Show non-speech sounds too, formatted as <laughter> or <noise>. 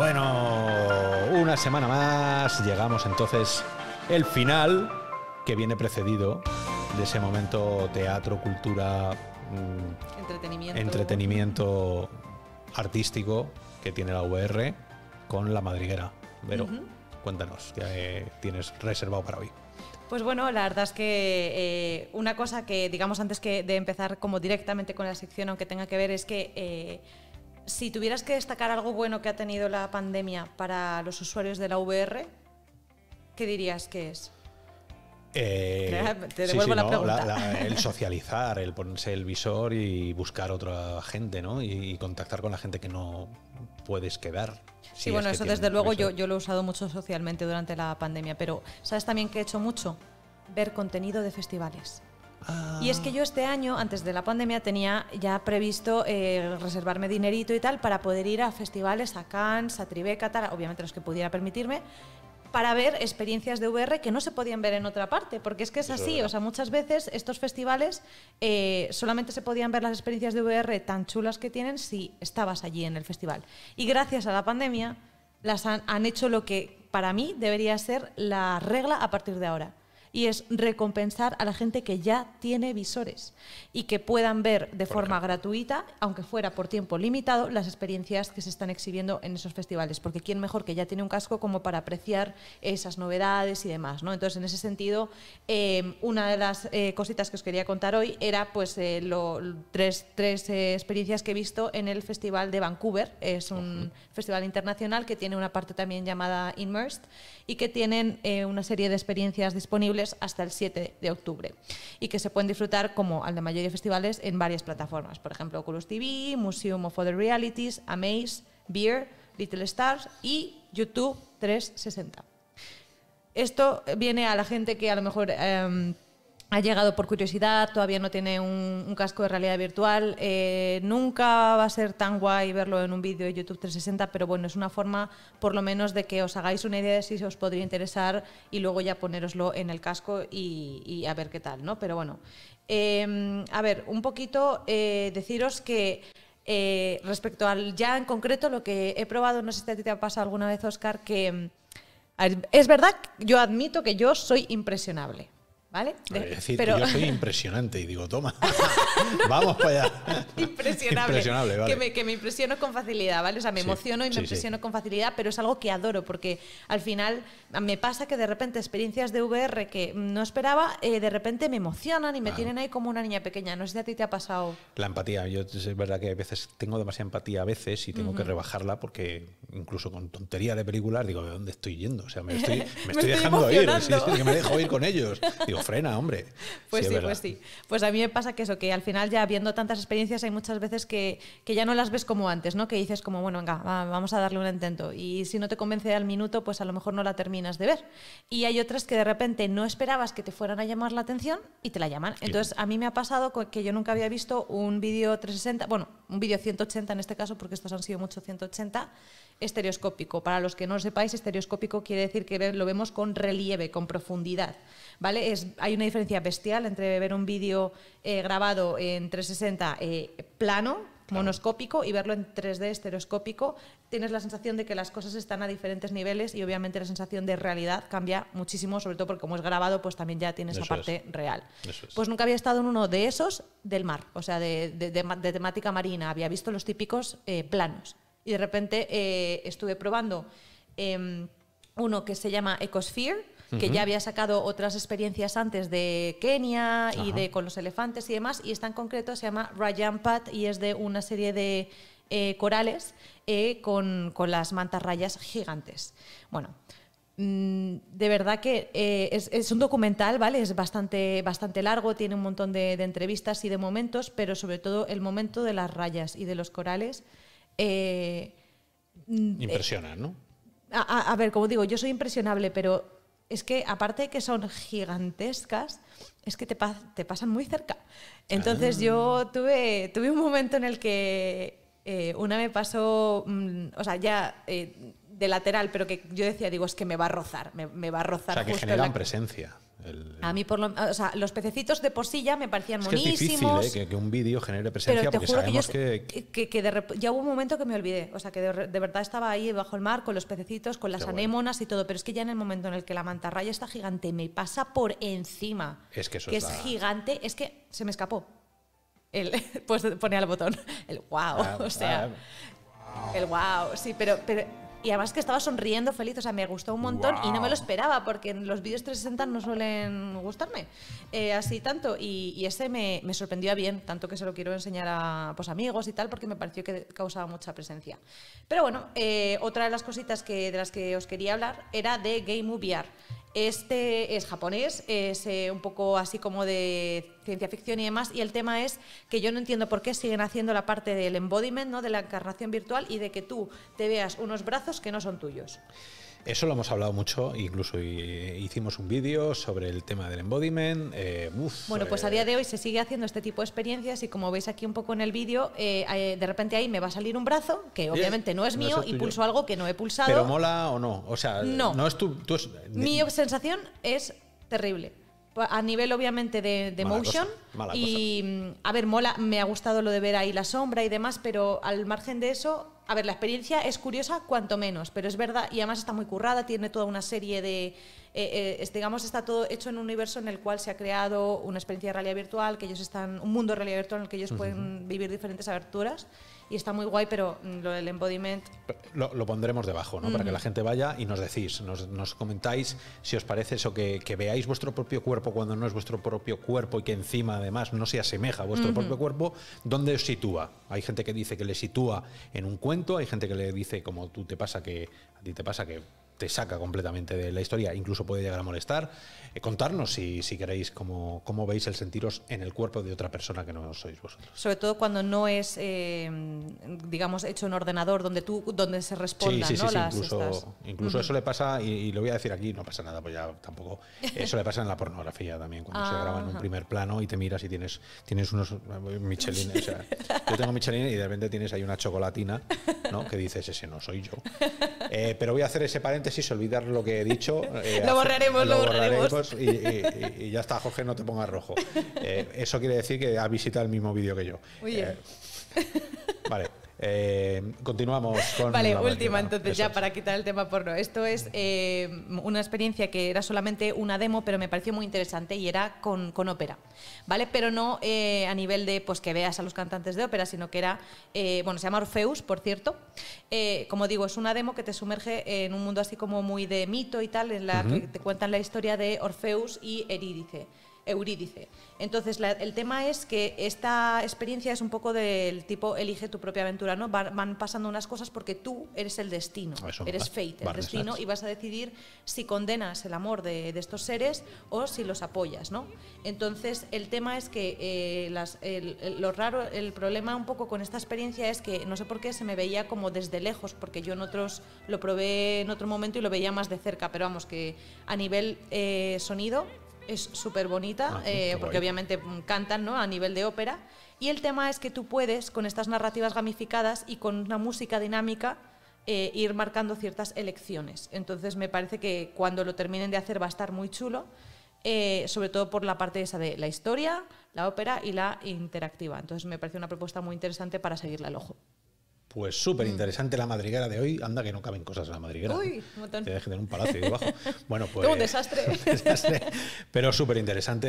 Bueno, una semana más, llegamos entonces el final que viene precedido de ese momento teatro, cultura, mm, entretenimiento, artístico que tiene la VR con la madriguera. Pero cuéntanos, ¿qué tienes reservado para hoy? Pues bueno, la verdad es que eh, una cosa que digamos antes que de empezar como directamente con la sección, aunque tenga que ver, es que eh, si tuvieras que destacar algo bueno que ha tenido la pandemia para los usuarios de la VR, ¿qué dirías que es? Eh, <laughs> Te devuelvo la pregunta. <laughs> el socializar, el ponerse el visor y buscar otra gente, ¿no? Y, contactar con la gente que no puedes quedar. Sí, bueno, eso desde luego yo, yo lo he usado mucho socialmente durante la pandemia, pero ¿sabes también que he hecho mucho? Ver contenido de festivales. Y es que yo este año, antes de la pandemia, tenía ya previsto eh, reservarme dinerito y tal para poder ir a festivales, a Cannes, a Tribeca, obviamente los que pudiera permitirme, para ver experiencias de VR que no se podían ver en otra parte, porque es que es así, o sea, muchas veces estos festivales eh, solamente se podían ver las experiencias de VR tan chulas que tienen si estabas allí en el festival. Y gracias a la pandemia, las han hecho lo que para mí debería ser la regla a partir de ahora y es recompensar a la gente que ya tiene visores y que puedan ver de forma gratuita, aunque fuera por tiempo limitado, las experiencias que se están exhibiendo en esos festivales, porque quién mejor que ya tiene un casco como para apreciar esas novedades y demás, ¿no? Entonces, en ese sentido, eh, una de las eh, cositas que os quería contar hoy era pues eh, tres, tres experiencias que he visto en el Festival de Vancouver, es un festival internacional que tiene una parte también llamada Immersed y que tienen una serie de experiencias disponibles hasta el 7 de octubre y que se pueden disfrutar como al de mayoría de festivales en varias plataformas, por ejemplo Oculus TV, Museum of Other Realities, Amaze, Beer, Little Stars y YouTube 360. Esto viene a la gente que a lo mejor... Em, ha llegado por curiosidad, todavía no tiene un, casco de realidad virtual. Eh, nunca va a ser tan guay verlo en un vídeo de YouTube 360, pero bueno, es una forma por lo menos de que os hagáis una idea de si os podría interesar y luego ya ponéroslo en el casco y, a ver qué tal, ¿no? Pero bueno, em, a ver, un poquito eh, deciros que... Eh, respecto al ya en concreto, lo que he probado, no sé si te ha pasado alguna vez, Oscar, que mm, es verdad, yo admito que yo soy impresionable. ¿Vale? yo soy <laughs> impresionante y digo, toma, <laughs> vamos para allá. <laughs> Impresionable. que, me, impresiono con facilidad, ¿vale? O sea, me emociono y me impresiono con facilidad, pero es algo que adoro porque al final me pasa que de repente experiencias de VR que no esperaba, eh, de repente me emocionan y me tienen ahí como una niña pequeña. No sé si a ti te ha pasado. La empatía. Yo es verdad que a veces tengo demasiada empatía a veces y tengo que rebajarla porque incluso con tontería de películas digo, ¿de dónde estoy yendo? O sea, me estoy, me dejando ir. me dejo ir con ellos frena, hombre. <laughs> Pues sí, pues sí. Pues a mí me pasa que eso, que al final ya viendo tantas experiencias hay muchas veces que, ya no las ves como antes, ¿no? Que dices como, bueno, venga, vamos a darle un intento. Y si no te convence al minuto, pues a lo mejor no la terminas de ver. Y hay otras que de repente no esperabas que te fueran a llamar la atención y te la llaman. Entonces, a mí me ha pasado que yo nunca había visto un vídeo 360, bueno, un vídeo 180 en este caso, porque estos han sido mucho 180, estereoscópico. Para los que no lo sepáis, estereoscópico quiere decir que lo vemos con relieve, con profundidad. ¿Vale? Es hay una diferencia bestial entre ver un vídeo eh, grabado en 360 eh, plano, monoscópico y verlo en 3D estereoscópico, tienes la sensación de que las cosas están a diferentes niveles y obviamente la sensación de realidad cambia muchísimo, sobre todo porque como es grabado, pues también ya tienes la parte real. pues nunca había estado en uno de esos del mar, o sea, de, temática marina, había visto los típicos eh, planos. Y de repente estuve probando em, uno que se llama Ecosphere, que ya había sacado otras experiencias antes de Kenia y de con los elefantes y demás, y está en concreto se llama Ryan Pat y es de una serie de eh, corales eh, con, con las rayas gigantes. Bueno, mm, de verdad que eh, es, un documental, ¿vale? Es bastante, bastante largo, tiene un montón de, entrevistas y de momentos, pero sobre todo el momento de las rayas y de los corales. Eh, mm, Impresiona, ¿no? a, ver, como digo, yo soy impresionable, pero es que aparte de que son gigantescas, es que te, pasan muy cerca. Entonces ah. yo tuve, tuve un momento en el que eh, una me pasó, mm, o sea, ya eh, de lateral, pero que yo decía, digo, es que me va a rozar, me, va a rozar. O sea, que generan presencia a mí, por lo, o sea, los pececitos de posilla me parecían es Que es difícil ¿eh? que, un vídeo genere presencia pero te porque juro sabemos que, yo, que, ya hubo un momento que me olvidé. O sea, que de, verdad estaba ahí bajo el mar con los pececitos, con las anémonas y todo. Pero es que ya en el momento en el que la mantarraya está gigante me pasa por encima. Es que eso es, es gigante. Es que se me escapó. El, <laughs> pues ponía el botón. El wow. Ah, <laughs> o sea. Ah. el wow, sí, pero, pero y además que estaba sonriendo feliz, o sea, me gustó un montón y no me lo esperaba porque en los vídeos 360 no suelen gustarme eh, así tanto. Y, y ese me, me, sorprendió bien, tanto que se lo quiero enseñar a pues, amigos y tal, porque me pareció que causaba mucha presencia. Pero bueno, eh, otra de las cositas que, de las que os quería hablar era de Game VR. Este es japonés, es eh, un poco así como de ciencia ficción y demás, y el tema es que yo no entiendo por qué siguen haciendo la parte del embodiment, ¿no? de la encarnación virtual y de que tú te veas unos brazos que no son tuyos. Eso lo hemos hablado mucho, incluso eh, hicimos un vídeo sobre el tema del embodiment. Eh, bueno, pues a eh, día de hoy se sigue haciendo este tipo de experiencias y como veis aquí un poco en el vídeo, de repente ahí me va a salir un brazo, que obviamente no es mío, y pulso algo que no he pulsado. ¿Pero mola o no? O sea, no, no es Mi sensación es terrible a nivel obviamente de, motion y mm, a ver mola me ha gustado lo de ver ahí la sombra y demás pero al margen de eso a ver, la experiencia es curiosa cuanto menos, pero es verdad, y además está muy currada, tiene toda una serie de... Eh, eh, digamos, está todo hecho en un universo en el cual se ha creado una experiencia de realidad virtual, que ellos están... Un mundo de realidad virtual en el que ellos pueden vivir diferentes aberturas, y está muy guay, pero mm, lo del embodiment. Lo, pondremos debajo, ¿no? Para que la gente vaya y nos decís, nos, comentáis si os parece eso, que, veáis vuestro propio cuerpo cuando no es vuestro propio cuerpo y que encima además no se asemeja a vuestro propio cuerpo, ¿dónde os sitúa? Hay gente que dice que le sitúa en un cuento hay gente que le dice, como tú te pasa que, a ti te pasa que te saca completamente de la historia, incluso puede llegar a molestar. Eh, contarnos si, queréis cómo, veis el sentiros en el cuerpo de otra persona que no sois vosotros. Sobre todo cuando no es, eh, digamos, hecho en ordenador, donde tú, donde se responda. sí, sí, sí, Las incluso, incluso eso le pasa, y, lo voy a decir aquí, no pasa nada, pues ya tampoco. Eso le pasa en la pornografía también, cuando se graba en un ah. primer plano y te miras y tienes, tienes unos eh, Michelin. yo tengo Michelin y de repente tienes ahí una chocolatina, ¿no? Que dices, ese no soy yo. <laughs> pero voy a hacer ese paréntesis si se olvidar lo que he dicho. <laughs> Eh, lo borraremos, lo, borraremos. <laughs> y, ya está, Jorge, no te pongas rojo. Eh, eso quiere decir que ha visitado el mismo vídeo que yo. Eh, vale. Eh, continuamos <laughs> con. Vale, última, entonces, ya para quitar el tema porno. Esto es eh, una experiencia que era solamente una demo, pero me pareció muy interesante y era con, con ópera, ¿vale? Pero no eh, a nivel de pues que veas a los cantantes de ópera, sino que era. bueno, se llama Orfeus, por cierto. como digo, es una demo que te sumerge en un mundo así como muy de mito y tal, en la que te cuentan la historia de Orfeus y Erídice Eurídice. Entonces, el tema es que esta experiencia es un poco del tipo elige tu propia aventura, ¿no? Van, pasando unas cosas porque tú eres el destino, ah, eres fate, el destino, y vas a decidir si condenas el amor de, estos seres o si los apoyas, ¿no? Entonces, el tema es que eh, el, lo raro, el problema un poco con esta experiencia es que no sé por qué se me veía como desde lejos, porque yo en otros lo probé en otro momento y lo veía más de cerca, pero vamos, que a nivel eh, sonido es súper bonita, ah, eh, porque obviamente mm, cantan ¿no? a nivel de ópera. Y el tema es que tú puedes, con estas narrativas gamificadas y con una música dinámica, eh, ir marcando ciertas elecciones. Entonces me parece que cuando lo terminen de hacer va a estar muy chulo, eh, sobre todo por la parte esa de la historia, la ópera y la interactiva. Entonces me parece una propuesta muy interesante para seguirle al ojo. Pues súper mm. interesante la madriguera de hoy. Anda que no caben cosas en la madriguera. Uy, montón. Te dejen en un palacio ahí debajo. <laughs> Bueno, pues. un desastre. <laughs> un desastre. Pero súper interesante.